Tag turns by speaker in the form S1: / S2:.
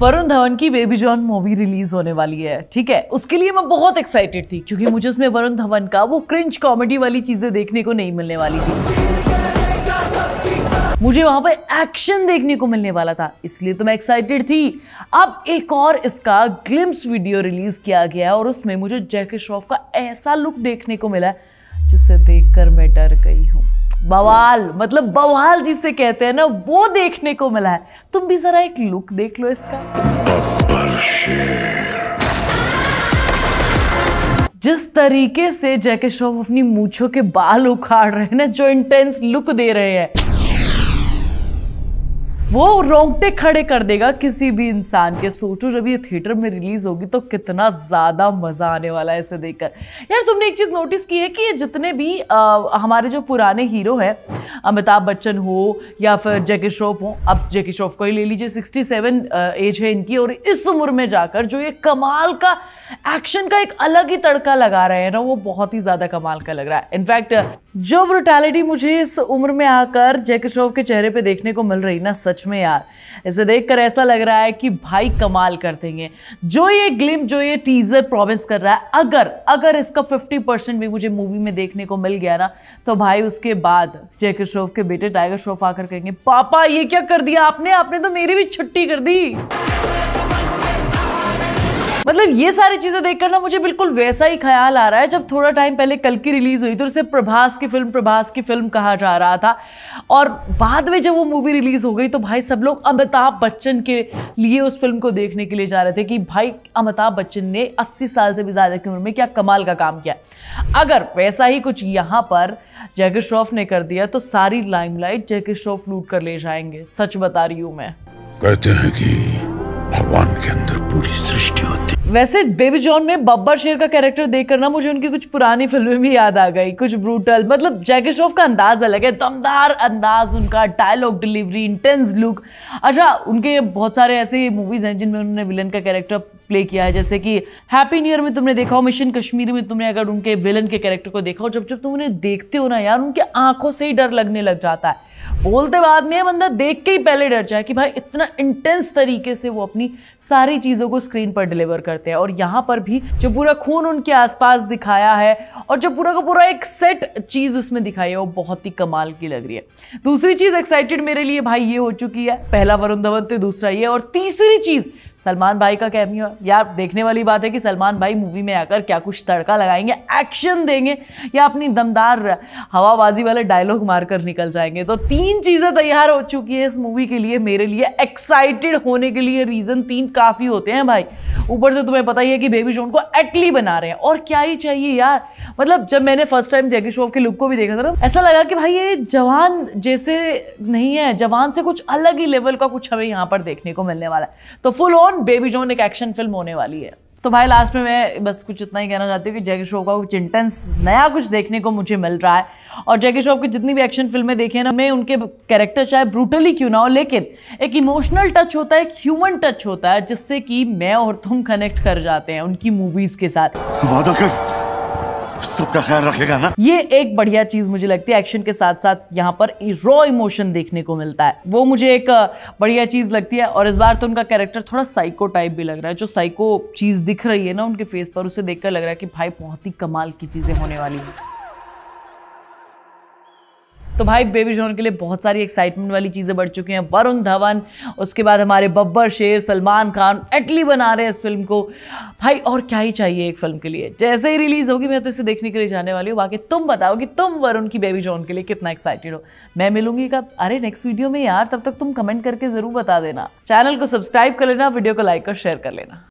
S1: वरुण धवन की baby John movie release होने वाली है ठीक है उसके लिए मैं बहुत एक्साइटेड थी क्योंकि मुझे उसमें वरुण धवन का वो क्रिंच कॉमेडी वाली चीजें देखने को नहीं मिलने वाली थी मुझे वहां पर एक्शन देखने को मिलने वाला था इसलिए तो मैं एक्साइटेड थी अब एक और इसका ग्लिम्स वीडियो रिलीज किया गया और उसमें मुझे जैके श्रॉफ का ऐसा लुक देखने को मिला जिसे देखकर मैं डर गई हूँ बवाल मतलब बवाल जिसे कहते हैं ना वो देखने को मिला है तुम भी जरा एक लुक देख लो इसका जिस तरीके से जैके श्रॉफ अपनी मूछों के बाल उखाड़ रहे हैं ना जो इंटेंस लुक दे रहे हैं वो रोंगटे खड़े कर देगा किसी भी इंसान के सोचो जब ये थिएटर में रिलीज होगी तो कितना ज़्यादा मज़ा आने वाला है इसे देखकर यार तुमने एक चीज़ नोटिस की है कि ये जितने भी आ, हमारे जो पुराने हीरो हैं अमिताभ बच्चन हो या फिर जैकी श्रॉफ हो अब जैकी श्रॉफ को ही ले लीजिए 67 एज है इनकी और इस उम्र में जाकर जो ये कमाल का एक्शन का एक अलग ही तड़का लगा रहे हैं ना वो बहुत ही ज़्यादा कमाल का लग रहा है इनफैक्ट जो ब्रुटैलिटी मुझे इस उम्र में आकर जैकी श्रॉफ के चेहरे पे देखने को मिल रही ना सच में यार इसे देखकर ऐसा लग रहा है कि भाई कमाल कर देंगे जो ये ग्लिम जो ये टीज़र प्रॉमिस कर रहा है अगर अगर इसका 50 परसेंट भी मुझे मूवी में देखने को मिल गया ना तो भाई उसके बाद जैकी श्रॉफ के बेटे टाइगर श्रॉफ आकर कहेंगे पापा ये क्या कर दिया आपने आपने तो मेरी भी छुट्टी कर दी मतलब ये सारी चीज़ें देखकर ना मुझे बिल्कुल वैसा ही ख्याल आ रहा है जब थोड़ा टाइम पहले कल की रिलीज़ हुई तो उसे प्रभास की फिल्म प्रभास की फिल्म कहा जा रहा था और बाद में जब वो मूवी रिलीज़ हो गई तो भाई सब लोग अमिताभ बच्चन के लिए उस फिल्म को देखने के लिए जा रहे थे कि भाई अमिताभ बच्चन ने अस्सी साल से भी ज़्यादा की उम्र में क्या कमाल का काम किया अगर वैसा ही कुछ यहाँ पर जयकि श्रॉफ ने कर दिया तो सारी लाइमलाइट जयकि श्रॉफ लूट कर ले जाएंगे सच बता रही हूँ मैं कहते हैं कि वैसे बेबी जॉन में बब्बर शेर का कैरेक्टर देखकर ना मुझे उनकी कुछ पुरानी फिल्में भी याद आ गई कुछ ब्रूटल मतलब जैकी श्रॉफ का अंदाज अलग है दमदार अंदाज उनका डायलॉग डिलीवरी इंटेंस लुक अच्छा उनके बहुत सारे ऐसे मूवीज़ हैं जिनमें उन्होंने विलन का कैरेक्टर प्ले किया है जैसे कि हैप्पी न्यू ईयर में तुमने देखा हो मिशन कश्मीर में तुमने अगर उनके विलन के कैरेक्टर को देखा हो जब जब तुम उन्हें देखते हो ना यार उनके आंखों से ही डर लगने लग जाता है बोलते बाद में बंदा देख के ही पहले डर जाए कि भाई इतना इंटेंस तरीके से वो अपनी सारी चीज़ों को स्क्रीन पर डिलीवर करते हैं और यहाँ पर भी जो पूरा खून उनके आसपास दिखाया है और जो पूरा का पूरा एक सेट चीज़ उसमें दिखाई है वो बहुत ही कमाल की लग रही है दूसरी चीज़ एक्साइटेड मेरे लिए भाई ये हो चुकी है पहला वरुण धवन तो दूसरा ये और तीसरी चीज़ सलमान भाई का कैमियो यार देखने वाली बात है कि सलमान भाई मूवी में आकर क्या कुछ तड़का लगाएंगे एक्शन देंगे या अपनी दमदार हवाबाजी वाले डायलॉग मारकर निकल जाएंगे तो तीन चीज़ें तैयार हो चुकी है इस मूवी के लिए मेरे लिए एक्साइटेड होने के लिए रीज़न तीन काफ़ी होते हैं भाई ऊपर से तुम्हें पता ही है कि बेबी जॉन को एक्टली बना रहे हैं और क्या ही चाहिए यार मतलब जब मैंने फर्स्ट टाइम जैकी श्रॉफ के लुक को भी देखा था ना ऐसा लगा कि भाई ये जवान जैसे नहीं है जवान से कुछ अलग ही लेवल का कुछ हमें यहाँ पर देखने को मिलने वाला है तो फुल ऑन बेबी जॉन एक एक्शन फिल्म होने वाली है तो भाई लास्ट में मैं बस कुछ इतना ही कहना चाहती हूँ कि जैकी श्रॉफ का कुछ इंटेंस नया कुछ देखने को मुझे मिल रहा है और जैकी श्रॉफ की जितनी भी एक्शन फिल्में देखी है ना मैं उनके कैरेक्टर चाहे ब्रूटली क्यों ना हो लेकिन एक इमोशनल टच होता है एक ह्यूमन टच होता है जिससे कि मैं और तुम कनेक्ट कर जाते हैं उनकी मूवीज़ के साथ वादा कर सबका ख्याल रखेगा ना ये एक बढ़िया चीज मुझे लगती है एक्शन के साथ साथ यहाँ पर रॉ इमोशन देखने को मिलता है वो मुझे एक बढ़िया चीज लगती है और इस बार तो उनका कैरेक्टर थोड़ा साइको टाइप भी लग रहा है जो साइको चीज दिख रही है ना उनके फेस पर उसे देखकर लग रहा है कि भाई बहुत ही कमाल की चीजें होने वाली है तो भाई बेबी जॉन के लिए बहुत सारी एक्साइटमेंट वाली चीज़ें बढ़ चुकी हैं वरुण धवन उसके बाद हमारे बब्बर शेर सलमान खान एटली बना रहे हैं इस फिल्म को भाई और क्या ही चाहिए एक फिल्म के लिए जैसे ही रिलीज़ होगी मैं तो इसे देखने के लिए जाने वाली हूँ बाकी तुम बताओ कि तुम वरुण की बेबी जॉन के लिए कितना एक्साइटेड हो मैं मिलूंगी कब अरे नेक्स्ट वीडियो में यार तब तक तुम कमेंट करके ज़रूर बता देना चैनल को सब्सक्राइब कर लेना वीडियो को लाइक और शेयर कर लेना